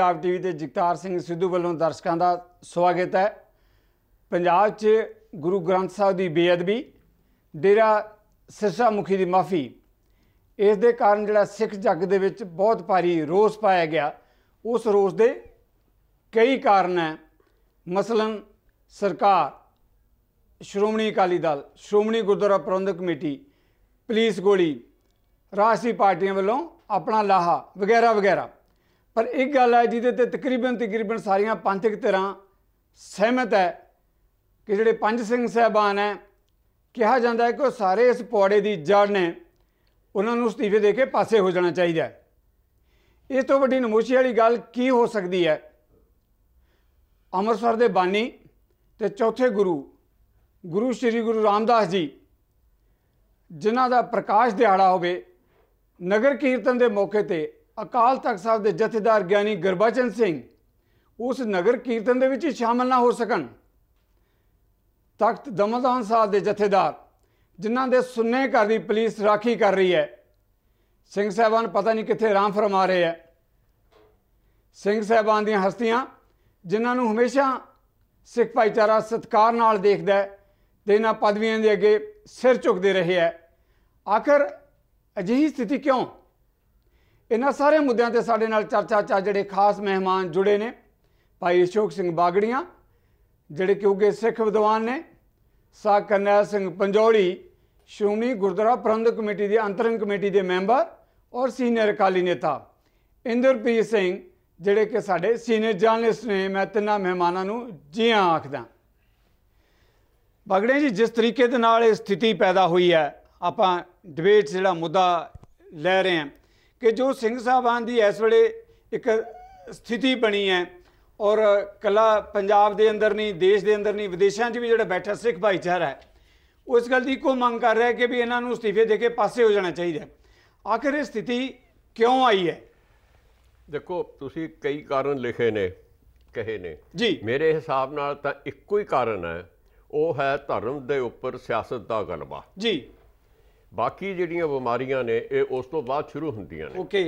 Punjab TV ਤੇ ਜਗਤਾਰ ਸਿੰਘ ਸਿੱਧੂ ਵੱਲੋਂ ਦਰਸ਼ਕਾਂ ਦਾ ਸਵਾਗਤ ਹੈ ਪੰਜਾਬ 'ਚ ਗੁਰੂ ਗ੍ਰੰਥ ਸਾਹਿਬ ਦੀ ਬੇਅਦਬੀ ਡੇਰਾ ਸਿਰਸਾ ਮੁਖੀ ਦੀ ਮਾਫੀ ਇਸ ਦੇ ਕਾਰਨ ਜਿਹੜਾ ਸਿੱਖ ਜੱਗ ਦੇ ਵਿੱਚ ਬਹੁਤ ਭਾਰੀ ਰੋਸ ਪਾਇਆ ਗਿਆ ਉਸ ਰੋਸ ਦੇ ਕਈ ਕਾਰਨ ਹੈ ਮਸਲਨ ਸਰਕਾਰ ਸ਼੍ਰੋਮਣੀ ਅਕਾਲੀ ਦਲ ਸ਼੍ਰੋਮਣੀ ਗੁਰਦੁਆਰਾ ਪ੍ਰਬੰਧਕ ਕਮੇਟੀ ਪੁਲਿਸ ਗੋਲੀ ਰਾਸ਼ਟਰੀ ਪਾਰਟੀਆਂ ਵੱਲੋਂ ਆਪਣਾ ਲਾਹਾ ਵਗੈਰਾ ਵਗੈਰਾ ਪਰ ਇੱਕ ਗੱਲ ਹੈ ਜਿਹਦੇ ਤੇ ਤਕਰੀਬਨ ਤਕਰੀਬਨ ਸਾਰੀਆਂ ਪੰਥਕ ਧਿਰਾਂ ਸਹਿਮਤ ਹੈ ਕਿ ਜਿਹੜੇ ਪੰਜ ਸਿੰਘ ਸਹਿਬਾਨ ਹੈ ਕਿਹਾ ਜਾਂਦਾ ਹੈ ਕਿ ਉਹ ਸਾਰੇ ਇਸ ਪੌੜੇ ਦੀ ਜੜ ਨੇ ਉਹਨਾਂ ਨੂੰ ਅਸਤੀਫੇ ਦੇ ਕੇ ਪਾਸੇ ਹੋ ਜਾਣਾ ਚਾਹੀਦਾ ਹੈ ਇਸ ਤੋਂ ਵੱਡੀ ਨਮੋਸ਼ੀ ਵਾਲੀ ਗੱਲ ਕੀ ਹੋ ਸਕਦੀ ਹੈ ਅੰਮ੍ਰਿਤਸਰ ਦੇ ਬਾਨੀ ਤੇ ਚੌਥੇ ਗੁਰੂ ਗੁਰੂ ਸ੍ਰੀ ਗੁਰੂ ਰਾਮਦਾਸ ਜੀ ਜਿਨ੍ਹਾਂ ਦਾ ਪ੍ਰਕਾਸ਼ ਦਿਹਾੜਾ ਹੋਵੇ ਨਗਰ ਕੀਰਤਨ ਦੇ ਮੌਕੇ ਤੇ ਅਕਾਲ ਤਖਤ ਸਾਹਿਬ ਦੇ ਜਥੇਦਾਰ ਗਿਆਨੀ ਗਰਬਾਚਨ ਸਿੰਘ ਉਸ ਨਗਰ ਕੀਰਤਨ ਦੇ ਵਿੱਚ ਸ਼ਾਮਲ ਨਾ ਹੋ ਸਕਣ ਤਖਤ ਦਮਦਾਨ ਸਾਹਿਬ ਦੇ ਜਥੇਦਾਰ ਜਿਨ੍ਹਾਂ ਦੇ ਸੁੰਨੇ ਘਰ ਦੀ ਪੁਲਿਸ ਰਾਖੀ ਕਰ ਰਹੀ ਹੈ ਸਿੰਘ ਸਾਹਿਬਾਨ ਪਤਾ ਨਹੀਂ ਕਿੱਥੇ ਆਰਾਮ ਫਰਮਾ ਰਹੇ ਹੈ ਸਿੰਘ ਸਾਹਿਬਾਨ ਦੀਆਂ ਹਸਤੀਆਂ ਜਿਨ੍ਹਾਂ ਨੂੰ ਹਮੇਸ਼ਾ ਸਿੱਖ ਭਾਈਚਾਰਾ ਸਤਕਾਰ ਨਾਲ ਦੇਖਦਾ ਹੈ ਤੇ ਇਹਨਾਂ ਪਦਵੀਆਂ ਦੇ ਅੱਗੇ ਸਿਰ ਝੁਕਦੇ ਰਹੇ ਹੈ ਆਖਰ ਅਜਿਹੀ ਸਥਿਤੀ ਕਿਉਂ ਇਹਨਾਂ ਸਾਰੇ ਮੁੱਦਿਆਂ ਤੇ ਸਾਡੇ ਨਾਲ ਚਰਚਾ ਚਾ ਜਿਹੜੇ ਖਾਸ ਮਹਿਮਾਨ ਜੁੜੇ ਨੇ ਭਾਈ ਅਸ਼ੋਕ ਸਿੰਘ ਬਾਗੜੀਆਂ ਜਿਹੜੇ ਕਿ ਉਹਗੇ ਸਿੱਖ ਵਿਦਵਾਨ ਨੇ ਸਾਹ ਕਰਨੈਲ ਸਿੰਘ ਪੰਜੋਲੀ ਸ਼੍ਰੋਮਣੀ ਗੁਰਦੁਆਰਾ ਪ੍ਰਬੰਧਕ ਕਮੇਟੀ ਦੀ ਅੰਤਰੰਗ ਕਮੇਟੀ ਦੇ ਮੈਂਬਰ ਔਰ ਸੀਨੀਅਰ ਅਕਾਲੀ ਨੇਤਾ ਇੰਦਰਪ੍ਰੀਤ ਸਿੰਘ ਜਿਹੜੇ ਕਿ ਸਾਡੇ ਸੀਨੀਅਰ ਜਰਨਲਿਸਟ ਨੇ ਮੈਂ ਤਿੰਨਾਂ ਮਹਿਮਾਨਾਂ ਨੂੰ ਜੀ ਆਂ ਆਖਦਾ ਬਗੜੇ ਜੀ ਜਿਸ ਤਰੀਕੇ ਦੇ ਨਾਲ ਇਹ ਸਥਿਤੀ ਪੈਦਾ ਹੋਈ ਹੈ ਆਪਾਂ ਡਿਬੇਟ ਜਿਹੜਾ ਮੁੱਦਾ ਲੈ ਰਹੇ ਹਾਂ ਕਿ ਜੋ ਸਿੰਘ ਸਾਹਿਬਾਨ ਦੀ ਇਸ ਵੇਲੇ ਇੱਕ ਸਥਿਤੀ ਬਣੀ ਹੈ ਔਰ ਕਲਾ ਪੰਜਾਬ ਦੇ ਅੰਦਰ ਨਹੀਂ ਦੇਸ਼ ਦੇ ਅੰਦਰ ਨਹੀਂ ਵਿਦੇਸ਼ਾਂ 'ਚ ਵੀ ਜਿਹੜਾ ਬੈਠਾ ਸਿੱਖ ਭਾਈਚਾਰਾ ਹੈ ਉਸ ਗੱਲ ਦੀ ਕੋ ਮੰਗ ਕਰ ਰਿਹਾ ਕਿ ਵੀ ਇਹਨਾਂ ਨੂੰ ਅਸਤੀਫੇ ਦੇ ਕੇ ਪਾਸੇ ਹੋ ਜਾਣਾ ਚਾਹੀਦਾ ਆਖਿਰ ਇਹ ਸਥਿਤੀ ਕਿਉਂ ਆਈ ਹੈ ਦੇਖੋ ਤੁਸੀਂ ਕਈ ਕਾਰਨ ਲਿਖੇ ਨੇ ਕਹੇ ਨੇ ਜੀ ਮੇਰੇ ਹਿਸਾਬ ਨਾਲ ਤਾਂ ਇੱਕੋ ਹੀ ਕਾਰਨ ਹੈ ਉਹ ਹੈ ਧਰਮ ਦੇ ਉੱਪਰ ਸਿਆਸਤ ਦਾ ਗਲਬਾ ਜੀ ਬਾਕੀ ਜਿਹੜੀਆਂ ਬਿਮਾਰੀਆਂ ਨੇ ਇਹ ਉਸ ਤੋਂ ਬਾਅਦ ਸ਼ੁਰੂ ਹੁੰਦੀਆਂ ਨੇ ਓਕੇ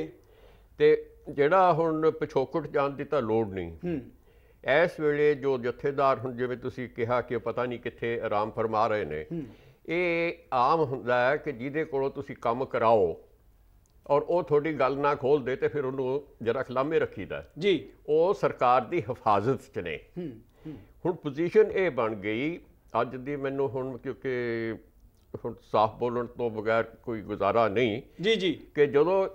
ਤੇ ਜਿਹੜਾ ਹੁਣ ਪਿਛੋਕੜ ਜਾਣ ਦੀ ਤਾਂ ਲੋੜ ਨਹੀਂ ਹੂੰ ਇਸ ਵੇਲੇ ਜੋ ਜਥੇਦਾਰ ਹੁਣ ਜਿਵੇਂ ਤੁਸੀਂ ਕਿਹਾ ਕਿ ਪਤਾ ਨਹੀਂ ਕਿੱਥੇ ਆਰਾਮ ਫਰਮਾ ਰਹੇ ਨੇ ਇਹ ਆਮ ਹੁੰਦਾ ਹੈ ਕਿ ਜਿਹਦੇ ਕੋਲੋਂ ਤੁਸੀਂ ਕੰਮ ਕਰਾਓ ਔਰ ਉਹ ਤੁਹਾਡੀ ਗੱਲ ਨਾ ਖੋਲ ਦੇ ਤੇ ਫਿਰ ਉਹਨੂੰ ਜਰਾ ਖਲਾਮੇ ਰੱਖੀਦਾ ਜੀ ਉਹ ਸਰਕਾਰ ਦੀ ਹਿਫਾਜ਼ਤ 'ਚ ਨੇ ਹੁਣ ਪੋਜੀਸ਼ਨ ਇਹ ਬਣ ਗਈ ਅੱਜ ਦੀ ਮੈਨੂੰ ਹੁਣ ਕਿਉਂਕਿ ਹੁਣ ਸਾਫ਼ ਬੋਲਣ ਤੋਂ ਬਗੈਰ ਕੋਈ ਗੁਜ਼ਾਰਾ ਨਹੀਂ ਜੀ ਜੀ ਕਿ ਜਦੋਂ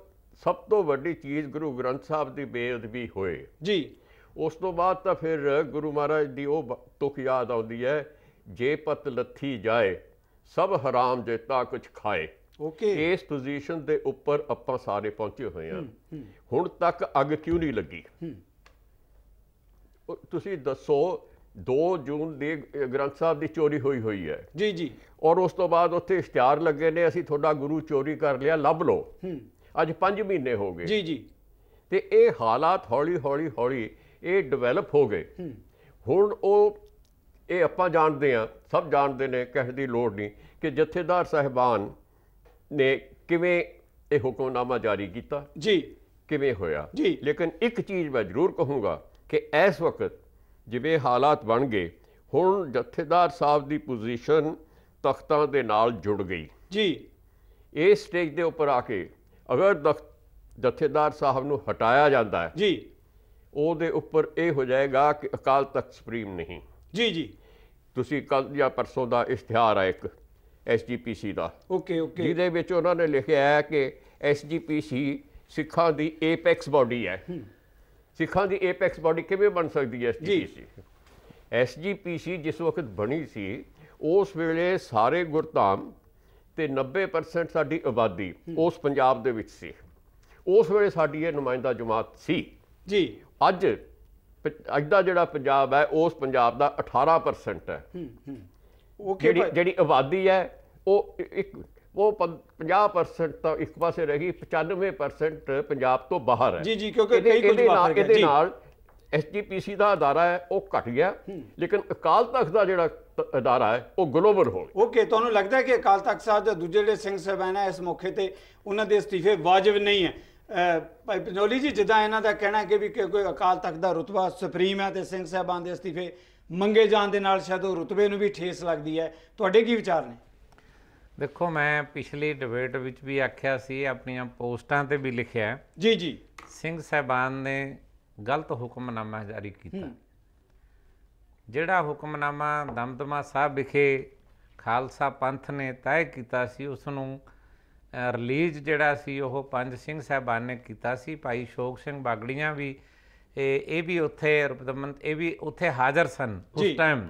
ਸਭ ਤੋਂ ਵੱਡੀ ਚੀਜ਼ ਗੁਰੂ ਗ੍ਰੰਥ ਸਾਹਿਬ ਦੀ ਬੇਅਦਬੀ ਹੋਏ ਜੀ ਉਸ ਤੋਂ ਬਾਅਦ ਤਾਂ ਫਿਰ ਗੁਰੂ ਮਹਾਰਾਜ ਦੀ ਉਹ ਤੁਕ ਯਾਦ ਆਉਂਦੀ ਹੈ ਜੇ ਪਤ ਲੱਥੀ ਜਾਏ ਸਭ ਹਰਾਮ ਜੇਤਾ ਕੁਝ ਖਾਏ ਓਕੇ ਇਸ ਪੋਜੀਸ਼ਨ ਦੇ ਉੱਪਰ ਆਪਾਂ ਸਾਰੇ ਪਹੁੰਚੇ ਹੋਏ ਹਾਂ ਹੁਣ ਤੱਕ ਅੱਗ ਕਿਉਂ ਨਹੀਂ ਲੱਗੀ ਤੁਸੀਂ ਦੱਸੋ 2 ਜੂਨ ਦੀ ਗ੍ਰੰਥ ਸਾਹਿਬ ਦੀ ਚੋਰੀ ਹੋਈ ਹੋਈ ਹੈ ਜੀ ਜੀ ਔਰ ਉਸ ਤੋਂ ਬਾਅਦ ਉੱਥੇ ਇਸ਼ਤਿਹਾਰ ਲੱਗੇ ਨੇ ਅਸੀਂ ਤੁਹਾਡਾ ਗੁਰੂ ਚੋਰੀ ਕਰ ਲਿਆ ਲੱਭ ਲਓ ਅੱਜ 5 ਮਹੀਨੇ ਹੋ ਗਏ ਜੀ ਜੀ ਤੇ ਇਹ ਹਾਲਾਤ ਹੌਲੀ ਹੌਲੀ ਹੌਲੀ ਇਹ ਡਿਵੈਲਪ ਹੋ ਗਏ ਹੁਣ ਉਹ ਇਹ ਆਪਾਂ ਜਾਣਦੇ ਆ ਸਭ ਜਾਣਦੇ ਨੇ ਕਿਸ ਦੀ ਲੋੜ ਨਹੀਂ ਕਿ ਜਥੇਦਾਰ ਸਹਿਬਾਨ ਨੇ ਕਿਵੇਂ ਇਹ ਹੁਕਮਨਾਮਾ ਜਾਰੀ ਕੀਤਾ ਜੀ ਕਿਵੇਂ ਹੋਇਆ ਜੀ ਲੇਕਿਨ ਇੱਕ ਚੀਜ਼ ਮੈਂ ਜ਼ਰੂਰ ਕਹੂੰਗਾ ਕਿ ਇਸ ਵਕਤ ਜਿਵੇਂ ਹਾਲਾਤ ਬਣ ਗਏ ਹੁਣ ਜਥੇਦਾਰ ਸਾਹਿਬ ਦੀ ਪੋਜੀਸ਼ਨ ਤਖਤਾਂ ਦੇ ਨਾਲ ਜੁੜ ਗਈ ਜੀ ਇਹ ਸਟੇਜ ਦੇ ਉੱਪਰ ਆ ਕੇ ਅਗਰ ਜਥੇਦਾਰ ਸਾਹਿਬ ਨੂੰ ਹਟਾਇਆ ਜਾਂਦਾ ਹੈ ਜੀ ਉਹਦੇ ਉੱਪਰ ਇਹ ਹੋ ਜਾਏਗਾ ਕਿ ਅਕਾਲ ਤਖਤ ਸੁਪਰੀਮ ਨਹੀਂ ਜੀ ਜੀ ਤੁਸੀਂ ਕੱਲ ਜਾਂ ਪਰਸੋਂ ਦਾ ਇਸ਼ਤਿਹਾਰ ਆ ਇੱਕ ਐਸਜੀਪੀਸੀ ਦਾ ਓਕੇ ਓਕੇ ਜਿਹਦੇ ਵਿੱਚ ਉਹਨਾਂ ਨੇ ਲਿਖਿਆ ਹੈ ਕਿ ਐਸਜੀਪੀਸੀ ਸਿੱਖਾਂ ਦੀ ਏਪੈਕਸ ਬਾਡੀ ਹੈ ਸਿੱਖਾਂ ਦੀ ਏਪੈਕਸ ਬਾਡੀ ਕਿਵੇਂ ਬਣ ਸਕਦੀ ਹੈ ਐਸਜੀਪੀਸੀ ਐਸਜੀਪੀਸੀ ਜਿਸ ਵਕਤ ਬਣੀ ਸੀ ਉਸ ਵੇਲੇ ਸਾਰੇ ਗੁਰਧਾਮ ਤੇ 90% ਸਾਡੀ ਆਬਾਦੀ ਉਸ ਪੰਜਾਬ ਦੇ ਵਿੱਚ ਸੀ ਉਸ ਵੇਲੇ ਸਾਡੀ ਇਹ ਨੁਮਾਇੰਦਾ ਜਮਾਤ ਸੀ ਜੀ ਅੱਜ ਅੱਜ ਦਾ ਜਿਹੜਾ ਪੰਜਾਬ ਹੈ ਉਸ ਪੰਜਾਬ ਦਾ 18% ਹੈ ਹੂੰ ਹੂੰ ਉਹ ਜਿਹੜੀ ਆਬਾਦੀ ਹੈ ਉਹ ਇੱਕ ਉਹ 50% ਤਾਂ ਇੱਕ ਪਾਸੇ ਰਹੀ 95% ਪੰਜਾਬ ਤੋਂ ਬਾਹਰ ਹੈ ਜੀ ਜੀ ਕਿਉਂਕਿ ਕਈ ਕੁਝ ਬਾਹਰ ਗਿਆ ਇਹਦੇ ਨਾਲ ਐਸਜੀਪੀਸੀ ਦਾ ਅਦਾਰਾ ਹੈ ਉਹ ਘਟ ਗਿਆ ਲੇਕਿਨ ਅਕਾਲ ਤਖਤ ਦਾ ਜਿਹੜਾ ਅਦਾਰਾ ਹੈ ਉਹ ਗਲੋਬਲ ਹੋ ਗਿਆ ਓਕੇ ਤੁਹਾਨੂੰ ਲੱਗਦਾ ਕਿ ਅਕਾਲ ਤਖਤ ਸਾਹਿਬ ਦੇ ਦੂਜੇ ਜਿਹੜੇ ਸਿੰਘ ਸਹਿਬਾਨ ਹੈ ਇਸ ਮੌਕੇ ਤੇ ਉਹਨਾਂ ਦੇ ਅਸਤੀਫੇ ਵਾਜਬ ਨਹੀਂ ਹੈ ਭਾਈ ਪਨੋਲੀ ਜੀ ਜਿੱਦਾਂ ਇਹਨਾਂ ਦਾ ਕਹਿਣਾ ਕਿ ਵੀ ਕੋਈ ਅਕਾਲ ਤਖਤ ਦਾ ਰੁਤਬਾ ਸੁਪਰੀਮ ਹੈ ਤੇ ਸਿੰਘ ਸਹਿਬਾਨ ਦੇ ਅਸਤੀਫੇ ਮੰਗੇ ਜਾਣ ਦੇ ਨਾਲ ਸ਼ਾਇਦ ਉਹ ਰੁਤਬੇ ਨੂੰ ਵੀ ਠੇਸ ਲੱਗਦੀ ਹੈ ਤੁਹਾਡੇ ਕੀ ਵਿਚਾਰ ਨੇ ਦੇਖੋ ਮੈਂ ਪਿਛਲੀ ਡਿਬੇਟ ਵਿੱਚ ਵੀ ਆਖਿਆ ਸੀ ਆਪਣੀਆਂ ਪੋਸਟਾਂ ਤੇ ਵੀ ਲਿਖਿਆ ਜੀ ਜੀ ਸਿੰਘ ਸਹਿਬਾਨ ਨੇ ਗਲਤ ਹੁਕਮਨਾਮਾ ਜਾਰੀ ਕੀਤਾ ਜਿਹੜਾ ਹੁਕਮਨਾਮਾ ਦਮਦਮਾ ਸਾਹਿਬ ਵਿਖੇ ਖਾਲਸਾ ਪੰਥ ਨੇ ਤੈਅ ਕੀਤਾ ਸੀ ਉਸ ਨੂੰ ਰਿਲੀਜ਼ ਜਿਹੜਾ ਸੀ ਉਹ ਪੰਜ ਸਿੰਘ ਸਹਿਬਾਨ ਨੇ ਕੀਤਾ ਸੀ ਭਾਈ ਸ਼ੋਕ ਸਿੰਘ ਬਾਗੜੀਆਂ ਵੀ ਇਹ ਵੀ ਉੱਥੇ ਰੁਪਦਮਨ ਇਹ ਵੀ ਉੱਥੇ ਹਾਜ਼ਰ ਸਨ ਉਸ ਟਾਈਮ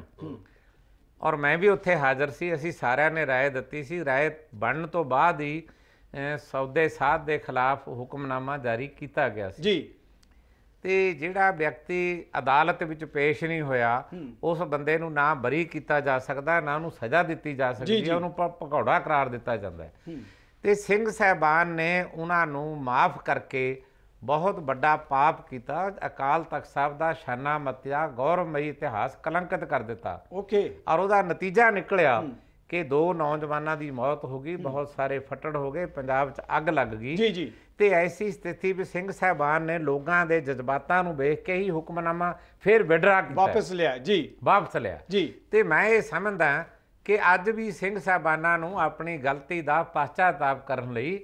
ਔਰ ਮੈਂ ਵੀ ਉੱਥੇ ਹਾਜ਼ਰ ਸੀ ਅਸੀਂ ਸਾਰਿਆਂ ਨੇ رائے ਦਿੱਤੀ ਸੀ رائے ਬਣਨ ਤੋਂ ਬਾਅਦ ਹੀ ਸੌਦੇ ਸਾਧ ਦੇ ਖਿਲਾਫ ਹੁਕਮਨਾਮਾ ਜਾਰੀ ਕੀਤਾ ਗਿਆ ਸੀ ਜੀ ਤੇ ਜਿਹੜਾ ਵਿਅਕਤੀ ਅਦਾਲਤ ਵਿੱਚ ਪੇਸ਼ ਨਹੀਂ ਹੋਇਆ ਉਸ ਬੰਦੇ ਨੂੰ ਨਾ ਬਰੀ ਕੀਤਾ ਜਾ ਸਕਦਾ ਨਾ ਉਹਨੂੰ ਸਜ਼ਾ ਦਿੱਤੀ ਜਾ ਸਕਦੀ ਹੈ ਉਹਨੂੰ ਪਕੌੜਾ ਕਰਾਰ ਦਿੱਤਾ ਜਾਂਦਾ ਹੈ ਤੇ ਸਿੰਘ ਸਹਿਬਾਨ ਨੇ ਉਹਨਾਂ ਨੂੰ ਮਾਫ ਕਰਕੇ ਬਹੁਤ ਵੱਡਾ ਪਾਪ ਕੀਤਾ ਅਕਾਲ ਤਖਤ ਸਾਹਿਬ ਦਾ ਸ਼ਾਨਾ ਮਤਿਆ ਗੌਰਮਈ ਇਤਿਹਾਸ ਕਲੰਕਿਤ ਕਰ ਦਿੱਤਾ ਓਕੇ ਔਰ ਉਹਦਾ ਨਤੀਜਾ ਨਿਕਲਿਆ ਕਿ ਦੋ ਨੌਜਵਾਨਾਂ ਦੀ ਮੌਤ ਹੋ ਗਈ ਬਹੁਤ ਸਾਰੇ ਫਟੜ ਹੋ ਗਏ ਪੰਜਾਬ 'ਚ ਅੱਗ ਲੱਗ ਗਈ ਜੀ ਜੀ ਤੇ ਐਸੀ ਸਥਿਤੀ ਵਿੱਚ ਸਿੰਘ ਸਾਹਿਬਾਨ ਨੇ ਲੋਕਾਂ ਦੇ ਜਜ਼ਬਾਤਾਂ ਨੂੰ ਵੇਖ ਕੇ ਹੀ ਹੁਕਮਨਾਮਾ ਫਿਰ ਵਿਡਰਾ ਕੀਤਾ ਵਾਪਸ ਲਿਆ ਜੀ ਵਾਪਸ ਲਿਆ ਜੀ ਤੇ ਮੈਂ ਇਹ ਸਮਝਦਾ ਕਿ ਅੱਜ ਵੀ ਸਿੰਘ ਸਾਹਿਬਾਨਾਂ ਨੂੰ ਆਪਣੀ ਗਲਤੀ ਦਾ ਪਛਤਾਵਾ ਕਰਨ ਲਈ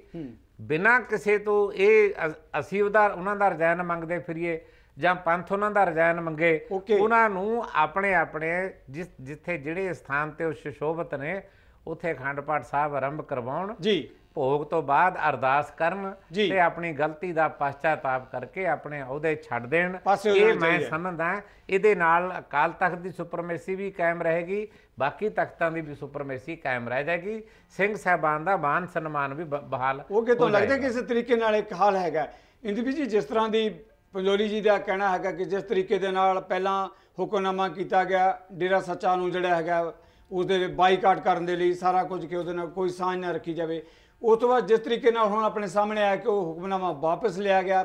ਬਿਨਾ ਕਿਸੇ ਤੋਂ ਇਹ ਅਸੀਂ ਉਹਦਾ ਉਹਨਾਂ ਦਾ ਰਜਾਇਨ ਮੰਗਦੇ ਫਿਰੀਏ ਜਾਂ ਪੰਥ ਉਹਨਾਂ ਦਾ ਰਜਾਇਨ ਮੰਗੇ ਉਹਨਾਂ ਨੂੰ ਆਪਣੇ ਆਪਣੇ ਜਿਸ ਜਿੱਥੇ ਜਿਹੜੇ ਸਥਾਨ ਤੇ ਉਹ ਸ਼ੋਭਤ ਨੇ ਉਥੇ ਅਖੰਡ ਪਾਠ ਸਾਹਿਬ ਆਰੰਭ ਕਰਵਾਉਣ ਜੀ ਭੋਗ ਤੋਂ ਬਾਅਦ ਅਰਦਾਸ ਕਰਨ ਤੇ ਆਪਣੀ ਗਲਤੀ ਦਾ ਪਛਤਾਤਾਪ ਕਰਕੇ ਆਪਣੇ ਅਹੁਦੇ ਛੱਡ ਦੇਣ ਇਹ ਮੈਂ ਸਮਝਦਾ ਇਹਦੇ ਨਾਲ ਅਕਾਲ ਤਖਤ ਦੀ ਸੁਪਰਮੇਸੀ ਵੀ ਕਾਇਮ ਰਹੇਗੀ ਬਾਕੀ ਤਖਤਾਂ ਦੀ ਵੀ ਸੁਪਰਮੇਸੀ ਕਾਇਮ ਰਹਿ ਜਾਏਗੀ ਸਿੰਘ ਸਾਹਿਬਾਨ ਦਾ ਮਾਨ ਸਨਮਾਨ ਵੀ ਬਹਾਲ ਉਹ ਕਿਤੋਂ ਲੱਗਦਾ ਕਿ ਇਸ ਤਰੀਕੇ ਨਾਲ ਇੱਕ ਹਾਲ ਹੈਗਾ ਇੰਦਵੀ ਜੀ ਜਿਸ ਤਰ੍ਹਾਂ ਦੀ ਪੰਜੋਲੀ ਜੀ ਦਾ ਕਹਿਣਾ ਹੈਗਾ ਕਿ ਜਿਸ ਤਰੀਕੇ ਦੇ ਨਾਲ ਪਹਿਲਾਂ ਹੁਕਮਨਾਮਾ ਕੀਤਾ ਗਿਆ ਡੇਰਾ ਸੱਚਾ ਨੂੰ ਜਿਹੜਾ ਹੈਗਾ ਉਸ ਦੇ ਬਾਈਕਾਟ ਕਰਨ ਦੇ ਲਈ ਸਾਰਾ ਕੁਝ ਕਿ ਉਹਦੇ ਨਾਲ ਕੋਈ ਸਾਂਝ ਨਾ ਰੱਖੀ ਜਾਵੇ ਉਸ ਤੋਂ ਬਾਅਦ ਜਿਸ ਤਰੀਕੇ ਨਾਲ ਹੁਣ ਆਪਣੇ ਸਾਹਮਣੇ ਆਇਆ ਕਿ ਉਹ ਹੁਕਮਨਾਮਾ ਵਾਪਸ ਲਿਆ ਗਿਆ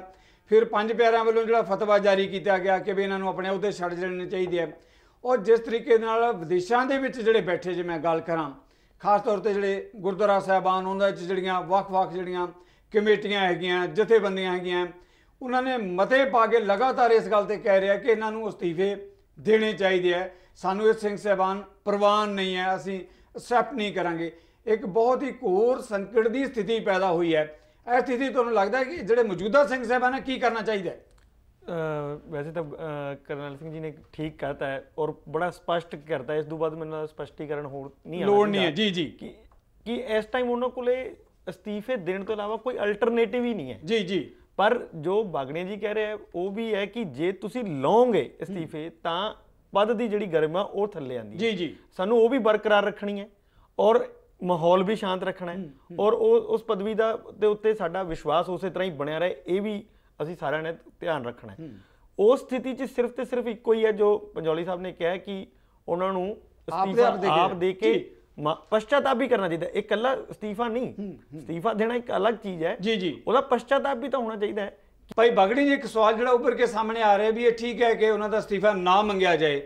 ਫਿਰ ਪੰਜ ਪਿਆਰਿਆਂ ਵੱਲੋਂ ਜਿਹੜਾ ਫਤਵਾ ਜਾਰੀ ਕੀਤਾ ਗਿਆ ਕਿ ਵੀ ਇਹਨਾਂ ਨੂੰ ਆਪਣੇ ਉਹਦੇ ਛੱਡ ਜਾਣੇ ਚਾਹੀਦੇ ਆ ਔਰ ਜਿਸ ਤਰੀਕੇ ਨਾਲ ਵਿਦੇਸ਼ਾਂ ਦੇ ਵਿੱਚ ਜਿਹੜੇ ਬੈਠੇ ਜੇ ਮੈਂ ਗੱਲ ਕਰਾਂ ਖਾਸ ਤੌਰ ਤੇ ਜਿਹੜੇ ਗੁਰਦੁਆਰਾ ਸਾਹਿਬਾਨ ਉਹਨਾਂ ਵਿੱਚ ਜਿਹੜੀਆਂ ਵੱਖ-ਵੱਖ ਜਿਹੜੀਆਂ ਕਮੇਟੀਆਂ ਹੈਗੀਆਂ ਜਥੇਬੰਦੀਆਂ ਹੈਗੀਆਂ ਉਹਨਾਂ ਨੇ ਮਤੇ ਪਾ ਕੇ ਲਗਾਤਾਰ ਇਸ ਗੱਲ ਤੇ ਕਹਿ ਰਿਹਾ ਕਿ ਇਹਨਾਂ ਨੂੰ ਅਸਤੀਫੇ ਦੇਣੇ ਚਾਹੀਦੇ ਆ ਸਾਨੂੰ ਇਹ ਸਿੰਘ ਸਹਿਬਾਨ ਪ੍ਰਵਾਨ ਨਹੀਂ ਹੈ ਅਸੀਂ ਐਕਸੈਪਟ ਨਹੀਂ ਕਰਾਂਗੇ ਇੱਕ ਬਹੁਤ ਹੀ ਘੋਰ ਸੰਕਟ ਦੀ ਸਥਿਤੀ ਪੈਦਾ ਹੋਈ ਹੈ ਇਸ ਸਥਿਤੀ ਤੁਹਾਨੂੰ ਲੱਗਦਾ ਹੈ ਕਿ ਜਿਹੜੇ ਮੌਜੂਦਾ ਸਿੰਘ ਸਾਹਿਬਾਂ ਨੇ ਕੀ ਕਰਨਾ ਚਾਹੀਦਾ ਹੈ ਵੈਸੇ ਤਾਂ ਕਰਨਲ ਸਿੰਘ ਜੀ ਨੇ ਠੀਕ ਕਹਤਾ ਹੈ ਔਰ ਬੜਾ ਸਪਸ਼ਟ ਕਰਤਾ ਇਸ ਤੋਂ ਬਾਅਦ ਮੈਨੂੰ ਸਪਸ਼ਟੀਕਰਨ ਹੋਰ ਨਹੀਂ ਆਉਂਦਾ ਲੋੜ ਨਹੀਂ ਹੈ ਜੀ ਜੀ ਕਿ ਇਸ ਟਾਈਮ ਉਹਨਾਂ ਕੋਲੇ ਅਸਤੀਫੇ ਦੇਣ ਤੋਂ ਇਲਾਵਾ ਕੋਈ ਅਲਟਰਨੇਟਿਵ ਹੀ ਨਹੀਂ ਹੈ ਜੀ ਜੀ ਪਰ ਜੋ ਬਾਗਣੇ ਜੀ ਕਹਿ ਰਹੇ ਉਹ ਵੀ ਹੈ ਕਿ ਜੇ ਤੁਸੀਂ ਲਓਗੇ ਅਸਤੀਫੇ ਤਾਂ ਪਦ ਦੀ ਜਿਹੜੀ ਗਰਮਾ ਉਹ ਥੱਲੇ ਆਂਦੀ ਹੈ ਜੀ ਜੀ ਸਾਨੂੰ ਉਹ ਵੀ ਬਰਕਰਾਰ ਰੱਖਣੀ ਹੈ ਔਰ ਮਾਹੌਲ ਵੀ ਸ਼ਾਂਤ ਰੱਖਣਾ ਹੈ ਔਰ ਉਹ ਉਸ ਪਦਵੀ ਦਾ ਦੇ ਉੱਤੇ ਸਾਡਾ ਵਿਸ਼ਵਾਸ ਉਸੇ ਤਰ੍ਹਾਂ ਹੀ ਬਣਿਆ ਰਹੇ ਇਹ ਵੀ ਅਸੀਂ ਸਾਰਿਆਂ ਨੇ ਧਿਆਨ ਰੱਖਣਾ ਹੈ ਉਸ ਸਥਿਤੀ 'ਚ ਸਿਰਫ ਤੇ ਸਿਰਫ ਇੱਕੋ ਹੀ ਹੈ ਜੋ ਪੰਜੋਲੀ ਸਾਹਿਬ ਨੇ ਕਿਹਾ ਕਿ ਉਹਨਾਂ ਨੂੰ ਅਸਤੀਫਾ ਆਪ ਦੇ ਕੇ ਪਛਤਾਤਾ ਵੀ ਕਰਨਾ ਚਾਹੀਦਾ ਇਹ ਕੱਲਾ ਅਸਤੀਫਾ ਨਹੀਂ ਅਸਤੀਫਾ ਦੇਣਾ ਇੱਕ ਅਲੱਗ ਚੀਜ਼ ਹੈ ਜੀ ਜੀ ਉਹਦਾ ਪਛਤਾਤਾ ਵੀ ਤਾਂ ਹੋਣਾ ਚਾਹੀਦਾ ਹੈ ਭਾਈ ਬਗੜੀ ਜੀ ਇੱਕ ਸਵਾਲ ਜਿਹੜਾ ਉੱਪਰ ਕੇ ਸਾਹਮਣੇ ਆ ਰਿਹਾ ਵੀ ਇਹ ਠੀਕ ਹੈ ਕਿ ਉਹਨਾਂ ਦਾ ਅਸਤੀਫਾ ਨਾ ਮੰਗਿਆ ਜਾਏ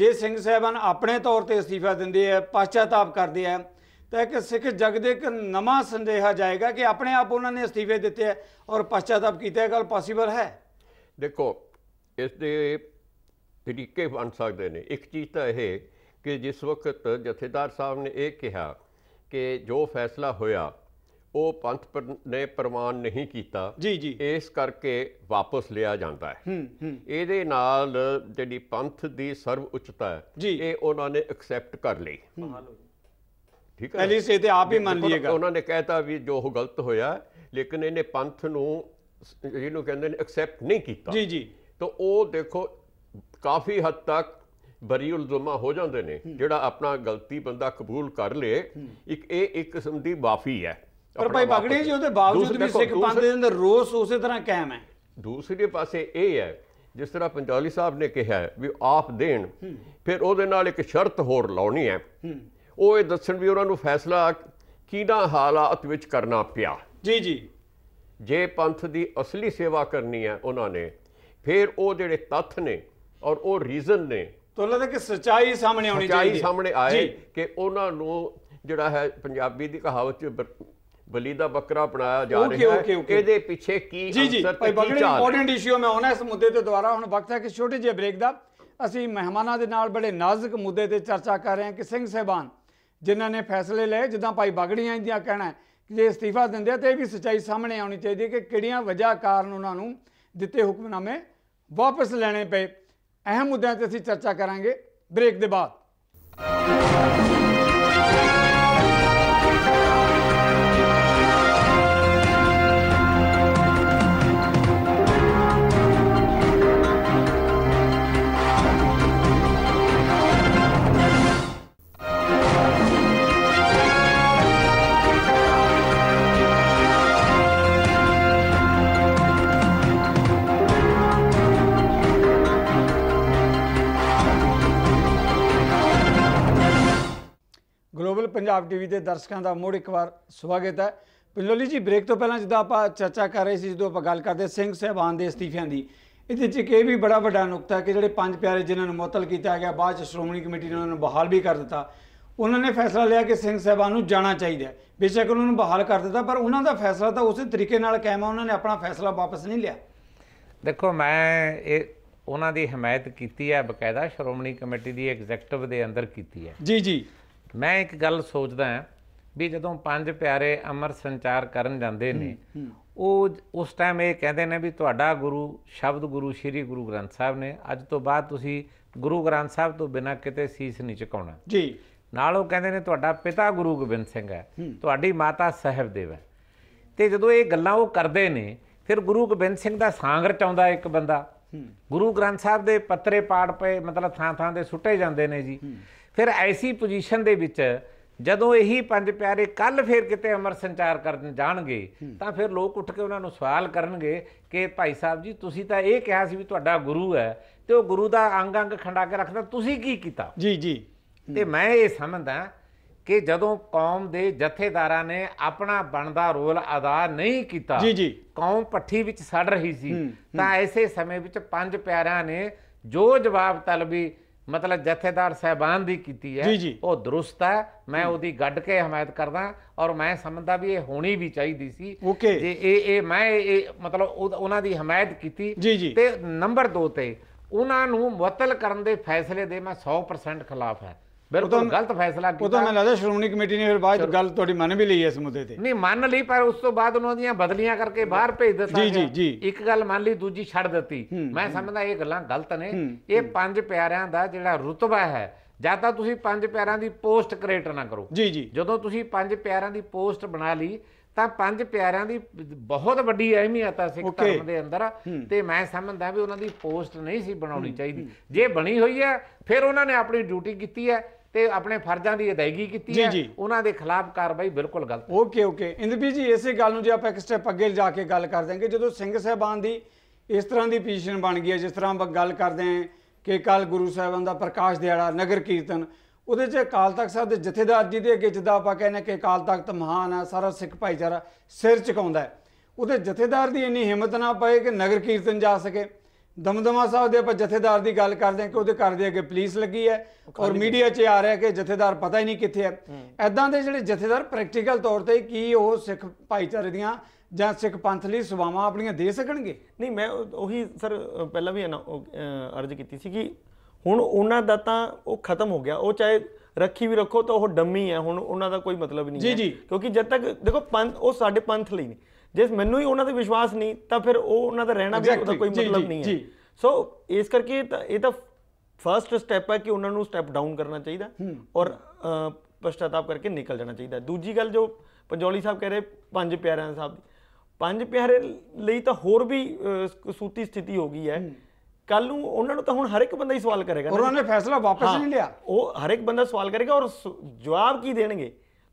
ਜੇ ਸਿੰਘ ਸਾਹਿਬਾਨ ਆਪਣੇ ਤੌਰ ਤੇ ਅਸਤੀਫਾ ਦਿੰਦੇ ਆ ਪਛਤਾਤਾ ਕਰਦੇ ਆ ਤਾਂ ਕਿ ਸਿੱਖ ਜਗ ਦੇ ਇੱਕ ਨਵਾਂ ਸੰਦੇਹਾ ਜਾਏਗਾ ਕਿ ਆਪਣੇ ਆਪ ਉਹਨਾਂ ਨੇ ਅਸਤੀਫੇ ਦਿੱਤੇ ਹੈ ਔਰ ਪਛਤਾਪ ਕੀਤਾ ਹੈ ਗੱਲ ਪੋਸੀਬਲ ਹੈ ਦੇਖੋ ਇਸ ਦੇ ਤਰੀਕੇ ਬਣ ਸਕਦੇ ਨੇ ਇੱਕ ਚੀਜ਼ ਤਾਂ ਇਹ ਕਿ ਜਿਸ ਵਕਤ ਜਥੇਦਾਰ ਸਾਹਿਬ ਨੇ ਇਹ ਕਿਹਾ ਕਿ ਜੋ ਫੈਸਲਾ ਹੋਇਆ ਉਹ ਪੰਥ ਨੇ ਪ੍ਰਮਾਣ ਨਹੀਂ ਕੀਤਾ ਜੀ ਜੀ ਇਸ ਕਰਕੇ ਵਾਪਸ ਲਿਆ ਜਾਂਦਾ ਹੈ ਇਹਦੇ ਨਾਲ ਜਿਹੜੀ ਪੰਥ ਦੀ ਸਰਵ ਉੱਚਤਾ ਹੈ ਇਹ ਉਹਨਾਂ ਨੇ ਐਕਸੈਪਟ ਕਰ ਲਈ ਠੀਕ ਹੈ ਐਲੀਸ ਇਹ ਤੇ ਆਪ ਹੀ ਮੰਨ ਲੀਏਗਾ ਉਹਨਾਂ ਨੇ ਕਹਿਤਾ ਵੀ ਜੋ ਉਹ ਗਲਤ ਹੋਇਆ ਲੇਕਿਨ ਇਹਨੇ ਪੰਥ ਨੂੰ ਜਿਹਨੂੰ ਕਹਿੰਦੇ ਨੇ ਐਕਸੈਪਟ ਨਹੀਂ ਕੀਤਾ ਜੀ ਜੀ ਤਾਂ ਉਹ ਦੇਖੋ ਕਾਫੀ ਹੱਦ ਤੱਕ ਬਰੀਉਲ ਜ਼ੁਮਾ ਹੋ ਜਾਂਦੇ ਨੇ ਜਿਹੜਾ ਆਪਣਾ ਗਲਤੀ ਬੰਦਾ ਕਬੂਲ ਕਰ ਲੇ ਇੱਕ ਇਹ ਇੱਕ ਕਿਸਮ ਦੀ ਮਾਫੀ ਹੈ ਪਰ ਭਾਈ ਬਗੜੇ ਜੀ ਉਹਦੇ ਬਾਵਜੂਦ ਵੀ ਸਿੱਖ ਪੰਥ ਦੇ ਅੰਦਰ ਰੋਸ ਉਸੇ ਤਰ੍ਹਾਂ ਕਾਇਮ ਹੈ ਦੂਸਰੇ ਪਾਸੇ ਇਹ ਹੈ ਜਿਸ ਤਰ੍ਹਾਂ ਪੰਜਾਲੀ ਸਾਹਿਬ ਨੇ ਕਿਹਾ ਵੀ ਆਪ ਦੇਣ ਫਿਰ ਉਹਦੇ ਨਾਲ ਇੱਕ ਸ਼ਰਤ ਹੋਰ ਲਾਉਣੀ ਹੈ ਉਹ ਇਹ ਦੱਸਣ ਵੀ ਉਹਨਾਂ ਨੂੰ ਫੈਸਲਾ ਕਿਹੜਾ ਹਾਲਾਤ ਵਿੱਚ ਕਰਨਾ ਪਿਆ ਜੀ ਜੀ ਜੇ ਪੰਥ ਦੀ ਅਸਲੀ ਸੇਵਾ ਕਰਨੀ ਹੈ ਉਹਨਾਂ ਨੇ ਫਿਰ ਉਹ ਜਿਹੜੇ ਤੱਥ ਨੇ ਔਰ ਉਹ ਰੀਜ਼ਨ ਨੇ ਤੋਂ ਲੱਗਦਾ ਕਿ ਸਚਾਈ ਸਾਹਮਣੇ ਆਉਣੀ ਚਾਹੀਦੀ ਸਚਾਈ ਸਾਹਮਣੇ ਆਏ ਕਿ ਉਹਨਾਂ ਨੂੰ ਜਿਹੜਾ ਹੈ ਪੰਜਾਬੀ ਦੀ ਕਹਾਵਤ ਚ ਬਲੀ ਦਾ ਬੱਕਰਾ ਬਣਾਇਆ ਜਾ ਰਿਹਾ ਹੈ ਇਹਦੇ ਪਿੱਛੇ ਕੀ ਅਸਰ ਜੀ ਜੀ ਬਗੜੇ ਇੰਪੋਰਟੈਂਟ ਇਸ਼ੂ ਮੈਂ ਆਉਣਾ ਇਸ ਮੁੱਦੇ ਤੇ ਦੁਬਾਰਾ ਹੁਣ ਵਕਤ ਹੈ ਕਿ ਛੋਟੇ ਜਿਹੇ ਬ੍ਰੇਕ ਦਾ ਅਸੀਂ ਮਹਿਮਾਨਾਂ ਦੇ ਨਾਲ ਬੜੇ ਨਾਜ਼ੁਕ ਮੁੱਦੇ ਤੇ ਚਰਚਾ ਕਰ ਰਹੇ ਹਾਂ ਕਿ ਸਿੰਘ ਸਹਿਬਾਨ ਜਿਨ੍ਹਾਂ ਨੇ ਫੈਸਲੇ ਲਏ ਜਿੱਦਾਂ ਭਾਈ ਬਾਗੜੀਆਂ ਇੰਦੀਆਂ ਕਹਿਣਾ ਕਿ ਜੇ ਅਸਤੀਫਾ ਦਿੰਦੇ ਤੇ ਇਹ ਵੀ ਸੱਚਾਈ ਸਾਹਮਣੇ ਆਉਣੀ ਚਾਹੀਦੀ ਹੈ ਕਿ ਕਿਹੜੀਆਂ ਵਜ੍ਹਾ ਕਾਰਨ ਉਹਨਾਂ ਨੂੰ ਦਿੱਤੇ ਹੁਕਮਨਾਮੇ ਵਾਪਸ ਲੈਣੇ ਪਏ ਅਹਿਮ ਮੁੱਦਿਆਂ ਤੇ ਅਸੀਂ ਚਰਚਾ ਕਰਾਂਗੇ ਬ੍ਰੇਕ ਦੇ ਬਾਅਦ ਪੰਜਾਬ ਟੀਵੀ ਦੇ ਦਰਸ਼ਕਾਂ ਦਾ ਮੋੜ ਇੱਕ ਵਾਰ ਸਵਾਗਤ ਹੈ ਪਿੱਲੋਲੀ ਜੀ ਬ੍ਰੇਕ ਤੋਂ ਪਹਿਲਾਂ ਜਦੋਂ ਆਪਾਂ ਚਰਚਾ ਕਰ ਰਹੇ ਸੀ ਜਦੋਂ ਆਪਾਂ ਗੱਲ ਕਰਦੇ ਸਿੰਘ ਸਹਿਬਾਨ ਦੇ ਅਸਤੀਫਿਆਂ ਦੀ ਇਹਦੇ 'ਚ ਇੱਕ ਇਹ ਵੀ ਬੜਾ ਵੱਡਾ ਨੁਕਤਾ ਕਿ ਜਿਹੜੇ ਪੰਜ ਪਿਆਰੇ ਜਿਨ੍ਹਾਂ ਨੂੰ ਮੁਅਤਲ ਕੀਤਾ ਗਿਆ ਬਾਅਦ 'ਚ ਸ਼੍ਰੋਮਣੀ ਕਮੇਟੀ ਨੇ ਉਹਨਾਂ ਨੂੰ ਬਹਾਲ ਵੀ ਕਰ ਦਿੱਤਾ ਉਹਨਾਂ ਨੇ ਫੈਸਲਾ ਲਿਆ ਕਿ ਸਿੰਘ ਸਹਿਬਾਨ ਨੂੰ ਜਾਣਾ ਚਾਹੀਦਾ ਬੇਸ਼ੱਕ ਉਹਨਾਂ ਨੂੰ ਬਹਾਲ ਕਰ ਦਿੱਤਾ ਪਰ ਉਹਨਾਂ ਦਾ ਫੈਸਲਾ ਤਾਂ ਉਸੇ ਤਰੀਕੇ ਨਾਲ ਕਾਇਮ ਆ ਉਹਨਾਂ ਨੇ ਆਪਣਾ ਫੈਸਲਾ ਵਾਪਸ ਨਹੀਂ ਲਿਆ ਦੇਖੋ ਮੈਂ ਇਹ ਉਹਨਾਂ ਦੀ ਹਮਾਇਤ ਕੀਤੀ ਹੈ ਬਕਾਇਦਾ ਸ਼੍ਰੋਮਣੀ ਕਮੇਟੀ ਦੀ ਐਗਜ਼ੈਕਟਿਵ ਦੇ ਅੰਦਰ ਕੀਤੀ ਹੈ ਜੀ ਜੀ ਮੈਂ ਇੱਕ ਗੱਲ ਸੋਚਦਾ ਹਾਂ ਵੀ ਜਦੋਂ ਪੰਜ ਪਿਆਰੇ ਅਮਰ ਸੰਚਾਰ ਕਰਨ ਜਾਂਦੇ ਨੇ ਉਹ ਉਸ ਟਾਈਮ ਇਹ ਕਹਿੰਦੇ ਨੇ ਵੀ ਤੁਹਾਡਾ ਗੁਰੂ ਸ਼ਬਦ ਗੁਰੂ ਸ੍ਰੀ ਗੁਰੂ ਗ੍ਰੰਥ ਸਾਹਿਬ ਨੇ ਅੱਜ ਤੋਂ ਬਾਅਦ ਤੁਸੀਂ ਗੁਰੂ ਗ੍ਰੰਥ ਸਾਹਿਬ ਤੋਂ ਬਿਨਾਂ ਕਿਤੇ ਸੀਸ ਨਹੀਂ ਝੁਕਾਉਣਾ ਜੀ ਨਾਲ ਉਹ ਕਹਿੰਦੇ ਨੇ ਤੁਹਾਡਾ ਪਿਤਾ ਗੁਰੂ ਗੋਬਿੰਦ ਸਿੰਘ ਹੈ ਤੁਹਾਡੀ ਮਾਤਾ ਸਹਿਬਦੇਵ ਹੈ ਤੇ ਜਦੋਂ ਇਹ ਗੱਲਾਂ ਉਹ ਕਰਦੇ ਨੇ ਫਿਰ ਗੁਰੂ ਗੋਬਿੰਦ ਸਿੰਘ ਦਾ ਸਾਂਗ ਰਚਾਉਂਦਾ ਇੱਕ ਬੰਦਾ ਗੁਰੂ ਗ੍ਰੰਥ ਸਾਹਿਬ ਦੇ ਪੱਤਰੇ ਪਾੜ ਪਏ ਮਤਲਬ ਥਾਂ ਥਾਂ ਦੇ ਸੁੱਟੇ ਜਾਂਦੇ ਨੇ ਜੀ ਫਿਰ ਐਸੀ ਪੋਜੀਸ਼ਨ ਦੇ ਵਿੱਚ ਜਦੋਂ ਇਹੀ ਪੰਜ ਪਿਆਰੇ ਕੱਲ ਫੇਰ ਕਿਤੇ ਅਮਰ ਸੰਚਾਰ ਕਰਨ ਜਾਣਗੇ ਤਾਂ ਫਿਰ ਲੋਕ ਉੱਠ ਕੇ ਉਹਨਾਂ ਨੂੰ ਸਵਾਲ ਕਰਨਗੇ ਕਿ ਭਾਈ ਸਾਹਿਬ ਜੀ ਤੁਸੀਂ ਤਾਂ ਇਹ ਕਿਹਾ ਸੀ ਵੀ ਤੁਹਾਡਾ ਗੁਰੂ ਹੈ ਤੇ ਉਹ ਗੁਰੂ ਦਾ ਅੰਗ ਅੰਗ ਖੰਡਾ ਕੇ ਰੱਖਦਾ ਤੁਸੀਂ ਕੀ ਕੀਤਾ ਜੀ ਜੀ ਤੇ ਮੈਂ ਇਹ ਸਮਝਦਾ ਕਿ ਜਦੋਂ ਕੌਮ ਦੇ ਜਥੇਦਾਰਾਂ ਨੇ ਆਪਣਾ ਬਣਦਾ ਰੋਲ ਅਦਾ ਨਹੀਂ ਕੀਤਾ ਜੀ ਜੀ ਕੌਮ ਪੱਠੀ ਵਿੱਚ ਸੜ ਰਹੀ ਸੀ ਤਾਂ ਐਸੇ ਸਮੇਂ ਵਿੱਚ ਪੰਜ ਪਿਆਰਿਆਂ ਨੇ ਜੋ ਜਵਾਬ ਤਲਬੀ ਮਤਲਬ ਜਥੇਦਾਰ ਸਹਿਬਾਨ ਦੀ ਕੀਤੀ ਹੈ ਉਹ ਦਰੁਸਤ ਹੈ ਮੈਂ ਉਹਦੀ ਗੱਡ ਕੇ ਹਮਾਇਤ ਕਰਦਾ ਔਰ ਮੈਂ ਸਮਝਦਾ ਵੀ ਇਹ ਹੋਣੀ ਵੀ ਚਾਹੀਦੀ ਸੀ ਜੇ ਇਹ ਇਹ ਮੈਂ ਇਹ ਮਤਲਬ ਉਹਨਾਂ ਦੀ ਹਮਾਇਤ ਕੀਤੀ ਤੇ ਨੰਬਰ 2 ਤੇ ਉਹਨਾਂ ਨੂੰ ਮੁਅਤਲ ਕਰਨ ਦੇ ਫੈਸਲੇ ਦੇ ਮੈਂ 100% ਖਿਲਾਫ ਹਾਂ ਬਿਲਕੁਲ ਗਲਤ ਫੈਸਲਾ ਕੀਤਾ ਉਹ ਤਾਂ ਮੈਨੂੰ ਲੱਗਦਾ ਸ਼੍ਰੋਮਣੀ ਕਮੇਟੀ ਨੇ ਫਿਰ ਬਾਅਦ ਗੱਲ ਤੁਹਾਡੀ ਮੰਨ ਵੀ ਲਈ ਇਸ ਮੁੱਦੇ ਤੇ ਨਹੀਂ ਮੰਨ ਲਈ ਪਰ ਉਸ ਤੋਂ ਬਾਅਦ ਉਹਨਾਂ ਦੀਆਂ ਬਦਲੀਆਂ ਕਰਕੇ ਬਾਹਰ ਭੇਜ ਦਿੱਤਾ ਜੀ ਜੀ ਇੱਕ ਗੱਲ ਮੰਨ ਲਈ ਦੂਜੀ ਛੱਡ ਦਿੱਤੀ ਮੈਂ ਸਮਝਦਾ ਇਹ ਗੱਲਾਂ ਗਲਤ ਨੇ ਇਹ ਪੰਜ ਪਿਆਰਿਆਂ ਦਾ ਜਿਹੜਾ ਰੁਤਬਾ ਹੈ ਜਾਂ ਤਾਂ ਤੁਸੀਂ ਪੰਜ ਪਿਆਰਿਆਂ ਦੀ ਪੋਸਟ ਕ੍ਰੀਏਟ ਨਾ ਕਰੋ ਜੀ ਜੀ ਜਦੋਂ ਤੁਸੀਂ ਪੰਜ ਪਿਆਰਿਆਂ ਦੀ ਪੋਸਟ ਬਣਾ ਲਈ ਤਾਂ ਪੰਜ ਪਿਆਰਿਆਂ ਦੀ ਬਹੁਤ ਵੱਡੀ ਅਹਿਮੀਅਤ ਆ ਸਿੱਖ ਧਰਮ ਦੇ ਅੰਦਰ ਤੇ ਮੈਂ ਸਮਝਦਾ ਵੀ ਉਹਨਾਂ ਦੀ ਪੋਸਟ ਨਹੀਂ ਸੀ ਬਣਾਉਣੀ ਚਾਹੀਦੀ ਜੇ ਬਣੀ ਹੋਈ ਹੈ ਫਿਰ ਉਹਨਾਂ ਨੇ ਆਪਣੀ ਡਿਊਟੀ ਕੀਤੀ ਹੈ ਤੇ ਆਪਣੇ ਫਰਜ਼ਾਂ ਦੀ ਅਦਾਇਗੀ ਕੀਤੀ ਹੈ ਉਹਨਾਂ ਦੇ ਖਿਲਾਫ ਕਾਰਵਾਈ ਬਿਲਕੁਲ ਗਲਤ ਓਕੇ ਓਕੇ ਇੰਦਰਪ੍ਰੀਤ ਜੀ ਇਸੇ ਗੱਲ ਨੂੰ ਜੇ ਆਪਾਂ ਇੱਕ ਸਟੈਪ ਅੱਗੇ ਜਾ ਕੇ ਗੱਲ ਕਰ ਦਾਂਗੇ ਜਦੋਂ ਸਿੰਘ ਸਹਿਬਾਨ ਦੀ ਇਸ ਤਰ੍ਹਾਂ ਦੀ ਪੋਜੀਸ਼ਨ ਬਣ ਗਈ ਹੈ ਜਿਸ ਤਰ੍ਹਾਂ ਆਪਾਂ ਗੱਲ ਕਰਦੇ ਹਾਂ ਕਿ ਕੱਲ ਗੁਰੂ ਸਾਹਿਬਾਨ ਦਾ ਪ੍ਰਕਾਸ਼ ਦਿਹਾੜਾ ਨਗਰ ਕੀਰਤਨ ਉਹਦੇ 'ਚ ਅਕਾਲ ਤਖਤ ਸਾਹਿਬ ਦੇ ਜਥੇਦਾਰ ਜੀ ਦੇ ਅੱਗੇ ਜਿੱਦਾਂ ਆਪਾਂ ਕਹਿੰਦੇ ਕਿ ਅਕਾਲ ਤਖਤ ਮਹਾਨ ਆ ਸਾਰਾ ਸਿੱਖ ਭਾਈਚਾਰਾ ਸਿਰ ਝੁਕਾਉਂਦਾ ਉਹਦੇ ਜਥੇਦਾਰ ਦੀ ਇੰਨੀ ਹਿੰਮਤ ਨਾ ਪਾਏ ਕਿ ਨਗਰ ਕੀਰਤਨ ਜਾ ਸਕੇ ਦਮਦਮਾ ਸਾਹਿਬ ਦੇ ਆਪਾਂ ਜਥੇਦਾਰ ਦੀ ਗੱਲ ਕਰਦੇ ਆ ਕਿ ਉਹਦੇ ਘਰ ਦੇ ਅੱਗੇ ਪੁਲਿਸ ਲੱਗੀ ਹੈ ਔਰ ਮੀਡੀਆ 'ਚ ਆ ਰਿਹਾ ਕਿ ਜਥੇਦਾਰ ਪਤਾ ਹੀ ਨਹੀਂ ਕਿੱਥੇ ਹੈ ਐਦਾਂ ਦੇ ਜਿਹੜੇ ਜਥੇਦਾਰ ਪ੍ਰੈਕਟੀਕਲ ਤੌਰ ਤੇ ਕੀ ਉਹ ਸਿੱਖ ਭਾਈਚਾਰੇ ਦੀਆਂ ਜਾਂ ਸਿੱਖ ਪੰਥ ਲਈ ਸੁਵਾਵਾਂ ਆਪਣੀਆਂ ਦੇ ਸਕਣਗੇ ਨਹੀਂ ਮੈਂ ਉਹੀ ਸਰ ਪਹਿਲਾਂ ਵੀ ਅਰਜ਼ ਕੀਤੀ ਸੀ ਕਿ ਹੁਣ ਉਹਨਾਂ ਦਾ ਤਾਂ ਉਹ ਖਤਮ ਹੋ ਗਿਆ ਉਹ ਚਾਹੇ ਰੱਖੀ ਵੀ ਰੱਖੋ ਤਾਂ ਉਹ ਡੰਮੀ ਹੈ ਹੁਣ ਉਹਨਾਂ ਦਾ ਕੋਈ ਮਤਲਬ ਨਹੀਂ ਹੈ ਕਿਉਂਕਿ ਜਦ ਤੱਕ ਦੇਖੋ ਪੰਥ ਉਹ ਸਾਡੇ ਪੰਥ ਲਈ ਨਹੀਂ ਜੇ ਮੈਨੂੰ ਹੀ ਉਹਨਾਂ ਤੇ ਵਿਸ਼ਵਾਸ ਨਹੀਂ ਤਾਂ ਫਿਰ ਉਹ ਉਹਨਾਂ ਦਾ ਰਹਿਣਾ ਵੀ ਉਹਦਾ ਕੋਈ ਮਤਲਬ ਨਹੀਂ ਹੈ ਸੋ ਇਸ ਕਰਕੇ ਇਹ ਤਾਂ ਫਰਸਟ ਸਟੈਪ ਹੈ ਕਿ ਉਹਨਾਂ ਨੂੰ ਸਟੈਪ ਡਾਊਨ ਕਰਨਾ ਚਾਹੀਦਾ ਔਰ ਪਛਤਾਤਾਪ ਕਰਕੇ ਨਿਕਲ ਜਾਣਾ ਚਾਹੀਦਾ ਦੂਜੀ ਗੱਲ ਜੋ ਪੰਜੋਲੀ ਸਾਹਿਬ ਕਹਿ ਰਹੇ ਪੰਜ ਪਿਆਰਿਆਂ ਸਾਹਿਬ ਦੀ ਪੰਜ ਪਿਆਰੇ ਲਈ ਤਾਂ ਹੋਰ ਵੀ ਸੂਤੀ ਸਥਿਤੀ ਹੋ ਗਈ ਹੈ ਕੱਲ ਨੂੰ ਉਹਨਾਂ ਨੂੰ ਤਾਂ ਹੁਣ ਹਰ ਇੱਕ ਬੰਦਾ ਹੀ ਸਵਾਲ ਕਰੇਗਾ ਉਹਨਾਂ ਨੇ ਫੈਸਲਾ ਵਾਪਸ ਨਹੀਂ ਲਿਆ ਉਹ ਹਰ ਇੱਕ ਬੰਦਾ ਸਵਾਲ ਕਰੇਗਾ ਔਰ ਜਵਾਬ ਕੀ ਦੇਣਗੇ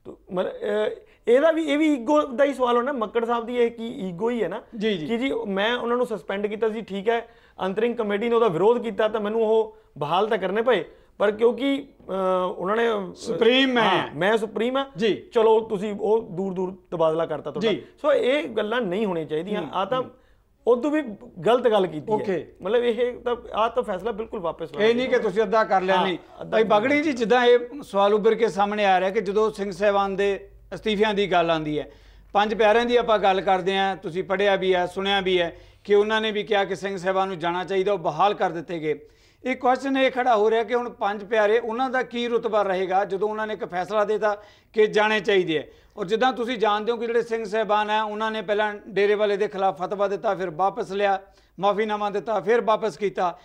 ਮਤਲਬ ਇਹਦਾ ਵੀ ਇਹ ਵੀ ਈਗੋ ਦਾ ਹੀ ਸਵਾਲ ਹੋਣਾ ਮੱਕੜ ਸਾਹਿਬ ਦੀ ਇਹ ਕੀ ਈਗੋ ਹੀ ਹੈ ਨਾ ਕਿ ਜੀ ਮੈਂ ਉਹਨਾਂ ਨੂੰ ਸਸਪੈਂਡ ਕੀਤਾ ਸੀ ਠੀਕ ਹੈ ਅੰਤਰਿੰਗ ਕਮੇਟੀ ਨੇ ਉਹਦਾ ਵਿਰੋਧ ਕੀਤਾ ਤਾਂ ਮੈਨੂੰ ਉਹ ਬਹਾਲ ਤਾਂ ਕਰਨੇ ਪਏ ਪਰ ਕਿਉਂਕਿ ਉਹਨਾਂ ਨੇ ਸੁਪਰੀਮ ਹੈ ਮੈਂ ਸੁਪਰੀਮ ਜੀ ਚਲੋ ਤੁਸੀਂ ਉਹ ਦੂਰ ਦੂਰ ਤਬਾਦਲਾ ਕਰਤਾ ਤੁਹਾਡਾ ਸੋ ਇਹ ਗੱਲਾਂ ਨਹੀਂ ਹੋਣੀਆਂ ਚਾਹੀਦੀਆਂ ਆ ਤਾਂ ਉਦੋਂ ਵੀ ਗਲਤ ਗੱਲ ਕੀਤੀ ਹੈ ਮਤਲਬ ਇਹ ਤਾਂ ਆ ਤਾਂ ਫੈਸਲਾ ਬਿਲਕੁਲ ਵਾਪਸ ਲੈ ਇਹ ਨਹੀਂ ਕਿ ਤੁਸੀਂ ਅੱਧਾ ਕਰ ਲਿਆ ਨਹੀਂ ਭਾਈ ਬਗੜੀ ਜੀ ਜਿੱਦਾਂ ਇਹ ਸਵਾਲ ਉੱਭਰ ਕੇ ਸਾਹਮਣੇ ਆ ਰਿਹਾ ਕਿ ਜਦੋਂ ਸਿੰਘ ਸਹਿਬਾਨ ਦੇ ਅਸਤੀਫਿਆਂ ਦੀ ਗੱਲ ਆਂਦੀ ਹੈ ਪੰਜ ਪਿਆਰਿਆਂ ਦੀ ਆਪਾਂ ਗੱਲ ਕਰਦੇ ਆ ਤੁਸੀਂ ਪੜਿਆ ਵੀ ਹੈ ਸੁਣਿਆ ਵੀ ਹੈ ਕਿ ਉਹਨਾਂ ਨੇ ਵੀ ਕਿਹਾ ਕਿ ਸਿੰਘ ਸਹਿਬਾਨ ਨੂੰ ਜਾਣਾ ਚਾਹੀਦਾ ਉਹ ਬਹਾਲ ਕਰ ਦਿੱਤੇ ਗਏ ਇਹ ਕੁਐਸਚਨ ਇਹ ਖੜਾ ਹੋ ਰਿਹਾ ਕਿ ਹੁਣ ਪੰਜ ਪਿਆਰੇ ਉਹਨਾਂ ਦਾ ਕੀ ਰੁਤਬਾ ਰਹੇਗਾ ਜਦੋਂ ਉਹਨਾਂ ਨੇ ਇੱਕ ਫੈਸਲਾ ਦਿੱਤਾ ਕਿ ਜਾਣੇ ਚਾਹੀਦੇ ਔਰ ਜਿੱਦਾਂ ਤੁਸੀਂ ਜਾਣਦੇ ਹੋ ਕਿ ਜਿਹੜੇ ਸਿੰਘ ਸਹਿਬਾਨ ਆ ਉਹਨਾਂ ਨੇ ਪਹਿਲਾਂ ਡੇਰੇ ਵਾਲੇ ਦੇ ਖਿਲਾਫ ਫਤਵਾ ਦਿੱਤਾ ਫਿਰ ਵਾਪਸ ਲਿਆ ਮਾਫੀਨਾਮਾ ਦਿੱਤਾ ਫਿਰ ਵਾਪਸ ਕੀਤਾ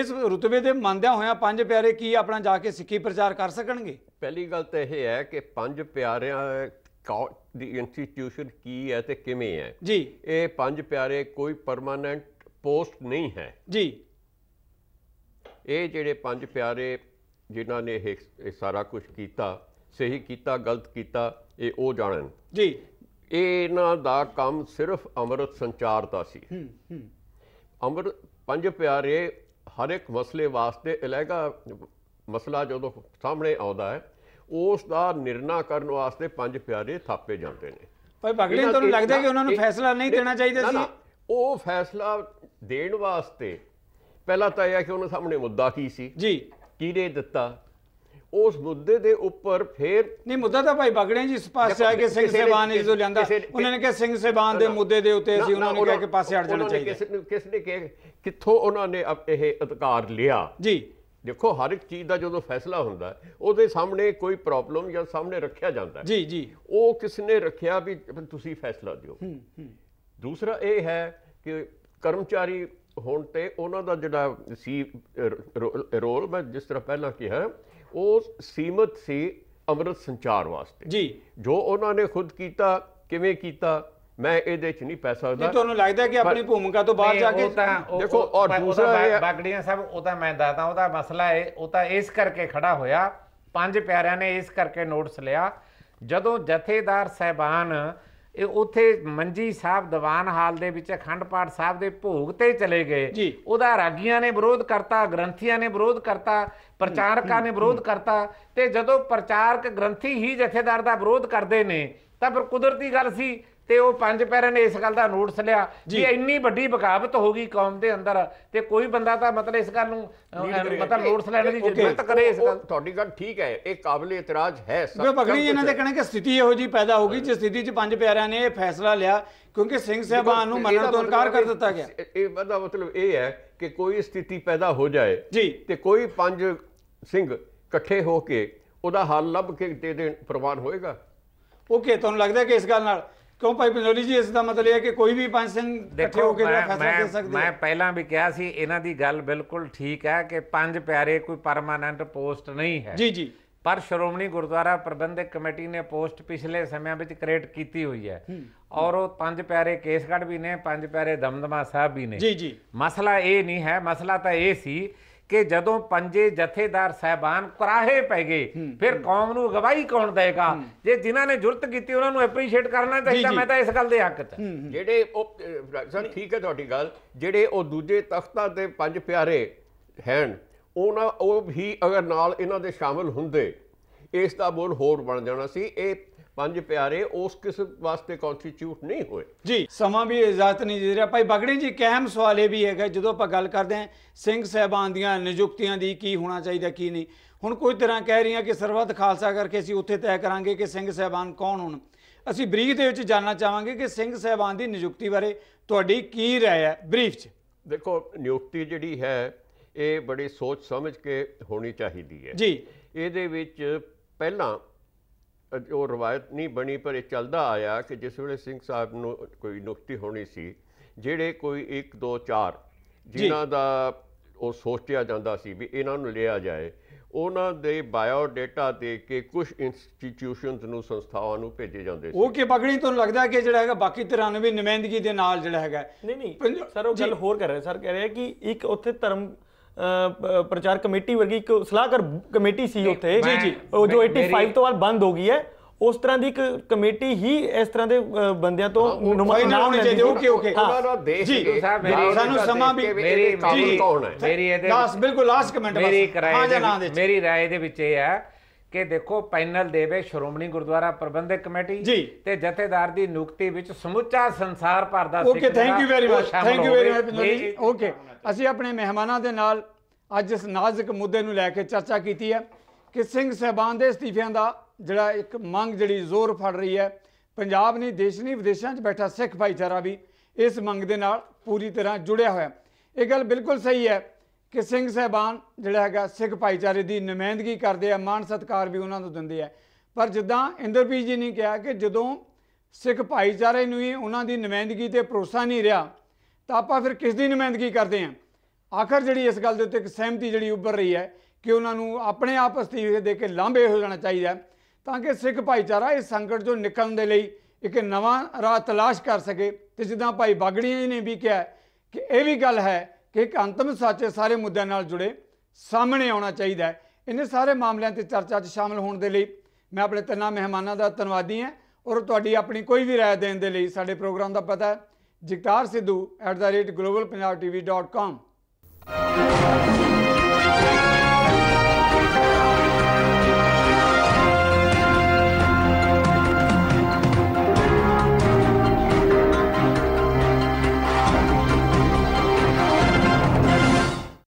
ਇਸ ਰੁਤਬੇ ਦੇ ਮੰਨਦਿਆਂ ਹੋਇਆਂ ਪੰਜ ਪਿਆਰੇ ਕੀ ਆਪਣਾ ਜਾ ਕੇ ਸਿੱਖੀ ਪ੍ਰਚਾਰ ਕਰ ਸਕਣਗੇ ਪਹਿਲੀ ਗੱਲ ਤਾਂ ਇਹ ਹੈ ਕਿ ਪੰਜ ਪਿਆਰਿਆਂ ਦੀ ਇੰਸਟੀਟਿਊਸ਼ਨ ਕੀ ਹੈ ਤੇ ਕਿਵੇਂ ਹੈ ਜੀ ਇਹ ਪੰਜ ਪਿਆਰੇ ਕੋਈ ਪਰਮਾਨੈਂਟ ਪੋਸਟ ਨਹੀਂ ਹੈ ਜੀ ਇਹ ਜਿਹੜੇ ਪੰਜ ਪਿਆਰੇ ਜਿਨ੍ਹਾਂ ਨੇ ਇਹ ਸਾਰਾ ਕੁਝ ਕੀਤਾ ਸਹੀ ਕੀਤਾ ਗਲਤ ਕੀਤਾ ਇਹ ਉਹ ਜਾਣਨ ਜੀ ਇਹਨਾਂ ਦਾ ਕੰਮ ਸਿਰਫ ਅੰਮ੍ਰਿਤ ਸੰਚਾਰ ਦਾ ਸੀ ਅੰਮ੍ਰਿਤ ਪੰਜ ਪਿਆਰੇ ਹਰ ਇੱਕ ਮਸਲੇ ਵਾਸਤੇ ਅਲੱਗਾ ਮਸਲਾ ਜਦੋਂ ਸਾਹਮਣੇ ਆਉਂਦਾ ਹੈ ਉਸ ਦਾ ਨਿਰਣਾ ਕਰਨ ਵਾਸਤੇ ਪੰਜ ਪਿਆਰੇ ਥਾਪੇ ਜਾਂਦੇ ਨੇ ਭਾਈ ਪਗਲੇ ਤੁਹਾਨੂੰ ਲੱਗਦਾ ਕਿ ਉਹਨਾਂ ਨੂੰ ਫੈਸਲਾ ਨਹੀਂ ਦੇਣਾ ਚਾਹੀਦਾ ਸੀ ਉਹ ਫੈਸਲਾ ਦੇਣ ਵਾਸਤੇ ਪਹਿਲਾ ਤਾਂ ਇਹ ਹੈ ਕਿ ਉਹਨਾਂ ਸਾਹਮਣੇ ਮੁੱਦਾ ਕੀ ਸੀ ਜੀ ਕਿਹਨੇ ਦਿੱਤਾ ਉਸ ਮੁੱਦੇ ਦੇ ਉੱਪਰ ਫੇਰ ਨਹੀਂ ਮੁੱਦਾ ਤਾਂ ਭਾਈ ਬਗੜੇ ਜੀ ਇਸ ਪਾਸੇ ਆ ਕੇ ਸਿੰਘ ਸੇਬਾਨ ਨੇ ਤੋਂ ਲਿਆਂਦਾ ਉਹਨਾਂ ਨੇ ਕਿਹਾ ਸਿੰਘ ਸੇਬਾਨ ਦੇ ਮੁੱਦੇ ਦੇ ਉੱਤੇ ਅਸੀਂ ਉਹਨਾਂ ਨੇ ਕਿਹਾ ਕਿ ਪਾਸੇ ਹਟ ਜਾਣਾ ਚਾਹੀਦਾ ਕਿਸ ਨੇ ਕਿਹਾ ਕਿੱਥੋਂ ਉਹਨਾਂ ਨੇ ਇਹ ਅਧਿਕਾਰ ਲਿਆ ਜੀ ਦੇਖੋ ਹਰ ਇੱਕ ਚੀਜ਼ ਦਾ ਜਦੋਂ ਫੈਸਲਾ ਹੁੰਦਾ ਉਹਦੇ ਸਾਹਮਣੇ ਕੋਈ ਪ੍ਰੋਬਲਮ ਜਾਂ ਸਾਹਮਣੇ ਰੱਖਿਆ ਜਾਂਦਾ ਜੀ ਜੀ ਉਹ ਕਿਸ ਨੇ ਰੱਖਿਆ ਵੀ ਤੁਸੀਂ ਫੈਸਲਾ ਦਿਓ ਹੂੰ ਹੂੰ ਦੂਸਰਾ ਇਹ ਹੈ ਕਿ ਕਰਮਚਾਰੀ ਹੁਣ ਤੇ ਉਹਨਾਂ ਦਾ ਜਿਹੜਾ ਸੀ ਰੋਲ ਮੈਂ ਜਿਸ ਤਰ੍ਹਾਂ ਪਹਿਲਾਂ ਕਿਹਾ ਉਹ ਸੀਮਤ ਸੀ ਅੰਮ੍ਰਿਤ ਸੰਚਾਰ ਵਾਸਤੇ ਜੀ ਜੋ ਉਹਨਾਂ ਨੇ ਖੁਦ ਕੀਤਾ ਕਿਵੇਂ ਕੀਤਾ ਮੈਂ ਇਹਦੇ 'ਚ ਨਹੀਂ ਪੈ ਸਕਦਾ ਜੀ ਤੁਹਾਨੂੰ ਲੱਗਦਾ ਕਿ ਆਪਣੀ ਭੂਮਿਕਾ ਤੋਂ ਬਾਹਰ ਜਾ ਕੇ ਦੇਖੋ ਔਰ ਦੂਸਰਾ ਬਾਗੜੀਆਂ ਸਾਹਿਬ ਉਹ ਤਾਂ ਮੈਂ ਦੱਸਦਾ ਉਹਦਾ ਮਸਲਾ ਹੈ ਉਹ ਤਾਂ ਇਸ ਕਰਕੇ ਖੜਾ ਹੋਇਆ ਪੰਜ ਪਿਆਰਿਆਂ ਨੇ ਇਸ ਕਰਕੇ ਨੋਟਸ ਲਿਆ ਜਦੋਂ ਜਥੇਦਾਰ ਸਹਿਬਾਨ ਇਹ ਉਥੇ ਮੰਜੀ ਸਾਹਿਬ ਦੀਵਾਨ ਹਾਲ ਦੇ ਵਿੱਚ ਅਖੰਡ ਪਾਠ ਸਾਹਿਬ ਦੇ ਭੋਗ ਤੇ ਚਲੇ ਗਏ ਉਹਦਾ ਰਾਗੀਆਂ ਨੇ ਵਿਰੋਧ ਕਰਤਾ ਗ੍ਰੰਥੀਆਂ ਨੇ ਵਿਰੋਧ ਕਰਤਾ ਪ੍ਰਚਾਰਕਾਂ ਨੇ ਵਿਰੋਧ ਕਰਤਾ ਤੇ ਜਦੋਂ ਪ੍ਰਚਾਰਕ ਗ੍ਰੰਥੀ ਹੀ ਜਥੇਦਾਰ ਦਾ ਵਿਰੋਧ ਕਰਦੇ ਨੇ ਤਾਂ ਫਿਰ ਕੁਦਰਤੀ ਗੱਲ ਸੀ ਤੇ ਉਹ ਪੰਜ ਪੈਰਾਂ ਨੇ ਇਸ ਗੱਲ ਦਾ ਨੋਟਸ ਲਿਆ ਕਿ ਇੰਨੀ ਵੱਡੀ ਬਕਾਵਤ ਹੋ ਗਈ ਕੌਮ ਦੇ ਅੰਦਰ ਤੇ ਕੋਈ ਬੰਦਾ ਤਾਂ ਮਤਲਬ ਇਸ ਗੱਲ ਨੂੰ ਮਤਲਬ ਨੋਟਸ ਲੈਣ ਦੀ ਤਾਂ ਕਰੇ ਇਸ ਗੱਲ ਤੁਹਾਡੀ ਗੱਲ ਠੀਕ ਹੈ ਇਹ ਕਾਬਲੇ ਇਤਰਾਜ਼ ਹੈ ਸਭ ਬਗੜੀ ਇਹਨਾਂ ਦੇ ਕਹਿੰਦੇ ਕਿ ਸਥਿਤੀ ਇਹੋ ਜੀ ਪੈਦਾ ਹੋ ਗਈ ਜਿਸ ਸਥਿਤੀ 'ਚ ਪੰਜ ਪਿਆਰਿਆਂ ਨੇ ਇਹ ਫੈਸਲਾ ਲਿਆ ਕਿਉਂਕਿ ਸਿੰਘ ਸਹਿਬਾਨ ਨੂੰ ਮੰਨਣ ਤੋਂ ਇਨਕਾਰ ਕਰ ਦਿੱਤਾ ਗਿਆ ਇਹ ਇਹਦਾ ਮਤਲਬ ਇਹ ਹੈ ਕਿ ਕੋਈ ਸਥਿਤੀ ਪੈਦਾ ਹੋ ਜਾਏ ਜੀ ਤੇ ਕੋਈ ਪੰਜ ਸਿੰਘ ਇਕੱਠੇ ਹੋ ਕੇ ਉਹਦਾ ਹੱਲ ਲੱਭ ਕੇ ਦੇ ਦੇਣ ਪ੍ਰਵਾਨ ਹੋਏਗਾ ਓਕੇ ਤੁਹਾਨੂੰ ਲੱਗਦਾ ਕਿ ਇਸ ਗੱਲ ਨਾਲ ਕਿਉਂ ਭਾਈ ਪੰਜੋਲੀ ਜੀ ਇਸ ਦਾ ਮਤਲਬ ਇਹ ਹੈ ਕਿ ਕੋਈ ਵੀ ਪੰਜ ਸਿੰਘ ਇਕੱਠੇ ਹੋ ਕੇ ਜਿਹੜਾ ਫੈਸਲਾ ਦੇ ਸਕਦੇ ਮੈਂ ਪਹਿਲਾਂ ਵੀ ਕਿਹਾ ਸੀ ਇਹਨਾਂ ਦੀ ਗੱਲ ਬਿਲਕੁਲ ਠੀਕ ਹੈ ਕਿ ਪੰਜ ਪਿਆਰੇ ਕੋਈ ਪਰਮਾਨੈਂਟ ਪੋਸਟ ਨਹੀਂ ਹੈ ਜੀ ਜੀ ਪਰ ਸ਼੍ਰੋਮਣੀ ਗੁਰਦੁਆਰਾ ਪ੍ਰਬੰਧਕ ਕਮੇਟੀ ਨੇ ਪੋਸਟ ਪਿਛਲੇ ਸਮਿਆਂ ਵਿੱਚ ਕ੍ਰੀਏਟ ਕੀਤੀ ਹੋਈ ਹੈ ਔਰ ਉਹ ਪੰਜ ਪਿਆਰੇ ਕੇਸਗੜ੍ਹ ਵੀ ਨੇ ਪੰਜ ਪਿਆਰੇ ਦਮਦਮਾ ਸਾਹਿਬ ਵੀ ਨੇ ਜੀ ਜੀ ਮਸਲਾ ਇਹ ਨਹੀਂ ਹੈ ਮਸਲਾ ਤਾਂ ਇਹ ਸੀ ਕਿ ਜਦੋਂ ਪੰਜੇ ਜਥੇਦਾਰ ਸਹਿਬਾਨ ਕਰਾਹੇ ਪੈ ਗਏ ਫਿਰ ਕੌਮ ਨੂੰ ਗਵਾਹੀ ਕੌਣ ਦੇਗਾ ਜੇ ਜਿਨ੍ਹਾਂ ਨੇ ਜੁਰਤ ਕੀਤੀ ਉਹਨਾਂ ਨੂੰ ਐਪਰੀਸ਼ੀਏਟ ਕਰਨਾ ਚਾਹੀਦਾ ਮੈਂ ਤਾਂ ਇਸ ਗੱਲ ਦੇ ਹੱਕ ਤੇ ਜਿਹੜੇ ਉਹ ਸਰ ਠੀਕ ਹੈ ਤੁਹਾਡੀ ਗੱਲ ਜਿਹੜੇ ਉਹ ਦੂਜੇ ਤਖਤਾਂ ਦੇ ਪੰਜ ਪਿਆਰੇ ਹਨ ਉਹਨਾਂ ਉਹ ਵੀ ਅਗਰ ਨਾਲ ਇਹਨਾਂ ਦੇ ਸ਼ਾਮਲ ਹੁੰਦੇ ਇਸ ਦਾ ਬੋਲ ਹੋਰ ਬਣ ਜਾਣਾ ਸੀ ਇਹ ਪੰਜ ਪਿਆਰੇ ਉਸ ਕਿਸ ਵਾਸਤੇ ਕਨਸਟੀਟਿਊਟ ਨਹੀਂ ਹੋਏ ਜੀ ਸਮਾਂ ਵੀ ਇਜਾਜ਼ਤ ਨਹੀਂ ਦੇ ਰਿਹਾ ਭਾਈ ਬਗੜੇ ਜੀ ਕਹਿਮ ਸਵਾਲ ਇਹ ਵੀ ਹੈਗਾ ਜਦੋਂ ਆਪਾਂ ਗੱਲ ਕਰਦੇ ਹਾਂ ਸਿੰਘ ਸਹਿਬਾਨ ਦੀਆਂ ਨਿਯੁਕਤੀਆਂ ਦੀ ਕੀ ਹੋਣਾ ਚਾਹੀਦਾ ਕੀ ਨਹੀਂ ਹੁਣ ਕੋਈ ਤਰ੍ਹਾਂ ਕਹਿ ਰਹੀਆਂ ਕਿ ਸਰਵਤ ਖਾਲਸਾ ਕਰਕੇ ਅਸੀਂ ਉੱਥੇ ਤੈਅ ਕਰਾਂਗੇ ਕਿ ਸਿੰਘ ਸਹਿਬਾਨ ਕੌਣ ਹੋਣ ਅਸੀਂ ਬਰੀਫ ਦੇ ਵਿੱਚ ਜਾਨਣਾ ਚਾਹਾਂਗੇ ਕਿ ਸਿੰਘ ਸਹਿਬਾਨ ਦੀ ਨਿਯੁਕਤੀ ਬਾਰੇ ਤੁਹਾਡੀ ਕੀ رائے ਹੈ ਬਰੀਫ 'ਚ ਦੇਖੋ ਨਿਯੁਕਤੀ ਜਿਹੜੀ ਹੈ ਇਹ ਬੜੀ ਸੋਚ ਸਮਝ ਕੇ ਹੋਣੀ ਚਾਹੀਦੀ ਹੈ ਜੀ ਇਹਦੇ ਵਿੱਚ ਪਹਿਲਾਂ ਉਹ ਰਵਾਇਤ ਨਹੀਂ ਬਣੀ ਪਰ ਇਹ ਚੱਲਦਾ ਆਇਆ ਕਿ ਜਿਸ ਵੇਲੇ ਸਿੰਘ ਸਾਹਿਬ ਨੂੰ ਕੋਈ ਨੁਕਤੀ ਹੋਣੀ ਸੀ ਜਿਹੜੇ ਕੋਈ 1 2 4 ਜਿਨ੍ਹਾਂ ਦਾ ਉਹ ਸੋਚਿਆ ਜਾਂਦਾ ਸੀ ਵੀ ਇਹਨਾਂ ਨੂੰ ਲਿਆ ਜਾਏ ਉਹਨਾਂ ਦੇ ਬਾਇਓ ਡਾਟਾ ਦੇ ਕੇ ਕੁਝ ਇੰਸਟੀਟਿਊਸ਼ਨਸ ਨੂੰ ਸੰਸਥਾਵਾਂ ਨੂੰ ਭੇਜੇ ਜਾਂਦੇ ਸੀ ਉਹ ਕਿ ਪਗੜੀ ਤੁਹਾਨੂੰ ਲੱਗਦਾ ਕਿ ਜਿਹੜਾ ਹੈਗਾ ਬਾਕੀ 93 ਨੁਮਾਇੰਦਗੀ ਦੇ ਨਾਲ ਜਿਹੜਾ ਹੈਗਾ ਨਹੀਂ ਨਹੀਂ ਸਰ ਉਹ ਗੱਲ ਹੋਰ ਕਰ ਰਹੇ ਸਰ ਕਹਿ ਰਹੇ ਕਿ ਇੱਕ ਉੱਥੇ ਧਰਮ ਪ੍ਰਚਾਰ ਕਮੇਟੀ ਵਰਗੀ ਇੱਕ ਸਲਾਹਕਾਰ ਕਮੇਟੀ ਸੀ ਉੱਥੇ ਜੀ ਜੀ ਉਹ ਜੋ 85 ਤੋਂ ਬਾਅਦ ਬੰਦ ਹੋ ਗਈ ਹੈ ਉਸ ਤਰ੍ਹਾਂ ਦੀ ਇੱਕ ਕਮੇਟੀ ਹੀ ਇਸ ਤਰ੍ਹਾਂ ਦੇ ਬੰਦਿਆਂ ਤੋਂ ਹੋਣੀ ਚਾਹੀਦੇ ਹੈ ਓਕੇ ਓਕੇ ਉਹਨਾਂ ਦਾ ਦੇਸ਼ ਜੀ ਸਾਹਿਬ ਮੇਰੀ ਸਾਨੂੰ ਸਮਾਂ ਵੀ ਮੇਰੀ ਕੌਣ ਹੈ ਮੇਰੀ ਇਹਦੇ ਲਾਸਟ ਬਿਲਕੁਲ ਲਾਸਟ ਕਮੈਂਟ ਬਸ ਮੇਰੀ ਰਾਏ ਦੇ ਮੇਰੀ ਰਾਏ ਦੇ ਵਿੱਚ ਇਹ ਹੈ ਕਿ ਦੇਖੋ ਪੈਨਲ ਦੇਵੇ ਸ਼੍ਰੋਮਣੀ ਗੁਰਦੁਆਰਾ ਪ੍ਰਬੰਧਕ ਕਮੇਟੀ ਤੇ ਜਥੇਦਾਰ ਦੀ ਨੁਕਤੀ ਵਿੱਚ ਸਮੁੱਚਾ ਸੰਸਾਰ ਭਰ ਦਾ okay thank you very much thank you very much okay ਅਸੀਂ ਆਪਣੇ ਮਹਿਮਾਨਾਂ ਦੇ ਨਾਲ ਅੱਜ ਇਸ ਨਾਜ਼ੁਕ ਮੁੱਦੇ ਨੂੰ ਲੈ ਕੇ ਚਰਚਾ ਕੀਤੀ ਹੈ ਕਿ ਸਿੰਘ ਸਹਿਬਾਨ ਦੇ ਅਸਤੀਫਿਆਂ ਦਾ ਜਿਹੜਾ ਇੱਕ ਮੰਗ ਜਿਹੜੀ ਜ਼ੋਰ ਫੜ ਰਹੀ ਹੈ ਪੰਜਾਬ ਨਹੀਂ ਦੇਸ਼ ਨਹੀਂ ਵਿਦੇਸ਼ਾਂ 'ਚ ਬੈਠਾ ਸਿੱਖ ਭਾਈਚਾਰਾ ਵੀ ਇਸ ਮੰਗ ਦੇ ਨਾਲ ਪੂਰੀ ਤਰ੍ਹਾਂ ਜੁੜਿਆ ਹੋਇਆ ਇਹ ਗੱਲ ਬਿਲਕੁਲ ਸਹੀ ਹੈ ਕਿ ਸਿੰਘ ਸਹਿਬਾਨ ਜਿਹੜਾ ਹੈਗਾ ਸਿੱਖ ਭਾਈਚਾਰੇ ਦੀ ਨੁਮਾਇੰਦਗੀ ਕਰਦੇ ਆ ਮਾਣ ਸਤਕਾਰ ਵੀ ਉਹਨਾਂ ਨੂੰ ਦਿੰਦੇ ਆ ਪਰ ਜਿੱਦਾਂ ਇੰਦਰਪੀ ਜੀ ਨੇ ਕਿਹਾ ਕਿ ਜਦੋਂ ਸਿੱਖ ਭਾਈਚਾਰੇ ਨੂੰ ਹੀ ਉਹਨਾਂ ਦੀ ਨੁਮਾਇੰਦਗੀ ਤੇ ਭਰੋਸਾ ਨਹੀਂ ਰਿਹਾ ਤਾਂ ਆਪਾਂ ਫਿਰ ਕਿਸ ਦੀ ਨੁਮਾਇੰਦਗੀ ਕਰਦੇ ਆ ਆਖਰ ਜਿਹੜੀ ਇਸ ਗੱਲ ਦੇ ਉੱਤੇ ਇੱਕ ਸਹਿਮਤੀ ਜਿਹੜੀ ਉੱਭਰ ਰਹੀ ਹੈ ਕਿ ਉਹਨਾਂ ਨੂੰ ਆਪਣੇ ਆਪ ਅਸਤੀਫੇ ਦੇ ਕੇ ਲਾਂਭੇ ਹੋ ਜਾਣਾ ਚਾਹੀਦਾ ਤਾਂ ਕਿ ਸਿੱਖ ਭਾਈਚਾਰਾ ਇਸ ਸੰਕਟ ਤੋਂ ਨਿਕਲਣ ਦੇ ਲਈ ਇੱਕ ਨਵਾਂ ਰਾਹ ਤਲਾਸ਼ ਕਰ ਸਕੇ ਤੇ ਜਿੱਦਾਂ ਭਾਈ ਬਾਗੜੀਆਂ ਜੀ ਨੇ ਵੀ ਕਿਹਾ ਕਿ ਇਹ ਵੀ ਗੱਲ ਹੈ ਕਿ ਇੱਕ ਅੰਤਮ ਸੱਚ ਸਾਰੇ ਮੁੱਦਿਆਂ ਨਾਲ ਜੁੜੇ ਸਾਹਮਣੇ ਆਉਣਾ ਚਾਹੀਦਾ ਹੈ ਇਹਨੇ ਸਾਰੇ ਮਾਮਲਿਆਂ ਤੇ ਚਰਚਾ 'ਚ ਸ਼ਾਮਲ ਹੋਣ ਦੇ ਲਈ ਮੈਂ ਆਪਣੇ ਤਿੰਨਾਂ ਮਹਿਮਾਨਾਂ ਦਾ ਧੰਨਵਾਦੀ ਹਾਂ ਔਰ ਤੁਹਾਡੀ ਆਪਣੀ ਕੋਈ ਵੀ رائے ਦੇਣ ਦੇ ਲਈ ਸਾਡੇ ਪ੍ਰੋਗਰਾਮ ਦਾ ਪਤਾ ਹੈ ਜਗਤਾਰ ਸਿੱਧੂ @globalpunjabtv.com